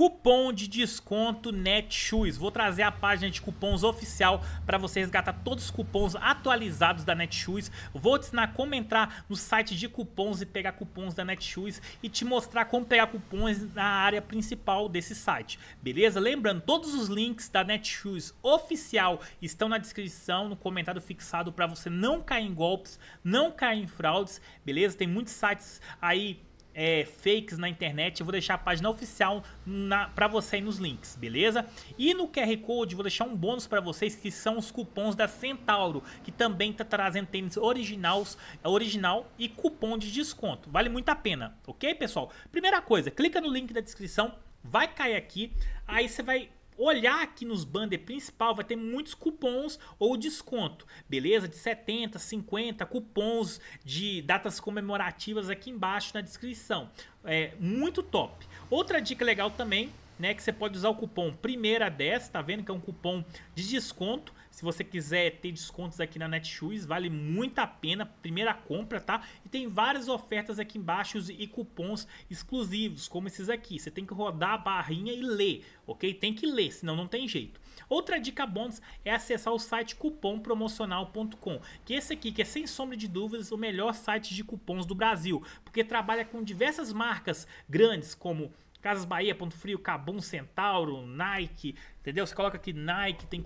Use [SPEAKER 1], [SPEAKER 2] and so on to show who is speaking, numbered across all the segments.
[SPEAKER 1] cupom de desconto Netshoes. Vou trazer a página de cupons oficial para você resgatar todos os cupons atualizados da Netshoes. Vou te ensinar como entrar no site de cupons e pegar cupons da Netshoes e te mostrar como pegar cupons na área principal desse site. Beleza? Lembrando, todos os links da Netshoes oficial estão na descrição, no comentário fixado para você não cair em golpes, não cair em fraudes, beleza? Tem muitos sites aí é, fakes na internet, eu vou deixar a página oficial para você aí nos links, beleza? E no QR Code vou deixar um bônus para vocês que são os cupons da Centauro, que também tá trazendo tênis originais, original e cupom de desconto. Vale muito a pena, ok, pessoal? Primeira coisa, clica no link da descrição, vai cair aqui, aí você vai olhar aqui nos banner principal, vai ter muitos cupons ou desconto, beleza? De 70, 50 cupons de datas comemorativas aqui embaixo na descrição. É muito top. Outra dica legal também né, que você pode usar o cupom primeira 10, tá vendo que é um cupom de desconto se você quiser ter descontos aqui na Netshoes, vale muito a pena. Primeira compra, tá? E tem várias ofertas aqui embaixo e cupons exclusivos, como esses aqui. Você tem que rodar a barrinha e ler, ok? Tem que ler, senão não tem jeito. Outra dica bônus é acessar o site cupompromocional.com, que esse aqui, que é sem sombra de dúvidas o melhor site de cupons do Brasil, porque trabalha com diversas marcas grandes como Casas Bahia, Ponto Frio, Cabum, Centauro, Nike, entendeu? Você coloca aqui Nike, tem,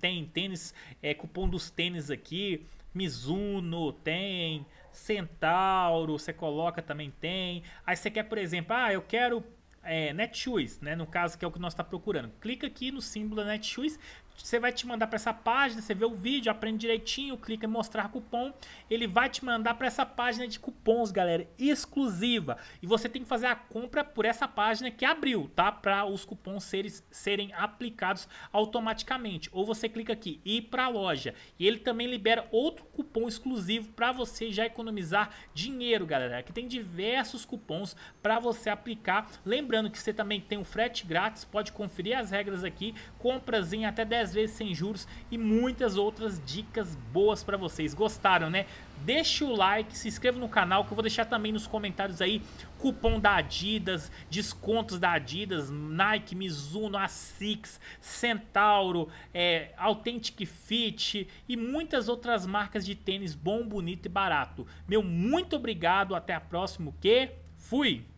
[SPEAKER 1] tem tênis, é, cupom dos tênis aqui, Mizuno tem, Centauro, você coloca também tem. Aí você quer, por exemplo, ah, eu quero é, Netshoes, né? No caso que é o que nós está procurando. Clica aqui no símbolo da Netshoes, você vai te mandar para essa página, você vê o vídeo, aprende direitinho, clica em mostrar cupom, ele vai te mandar para essa página de cupons, galera, exclusiva. E você tem que fazer a compra por essa página que abriu, tá? Para os cupons serem, serem aplicados automaticamente. Ou você clica aqui ir para a loja. E ele também libera outro cupom exclusivo para você já economizar dinheiro, galera. Aqui tem diversos cupons para você aplicar. Lembrando que você também tem um frete grátis, pode conferir as regras aqui, compras em até 10 10 vezes sem juros e muitas outras dicas boas para vocês. Gostaram, né? Deixa o like, se inscreva no canal que eu vou deixar também nos comentários aí cupom da Adidas, descontos da Adidas, Nike, Mizuno, Asics, Centauro, é, Authentic Fit e muitas outras marcas de tênis bom, bonito e barato. Meu muito obrigado, até a próxima, que fui!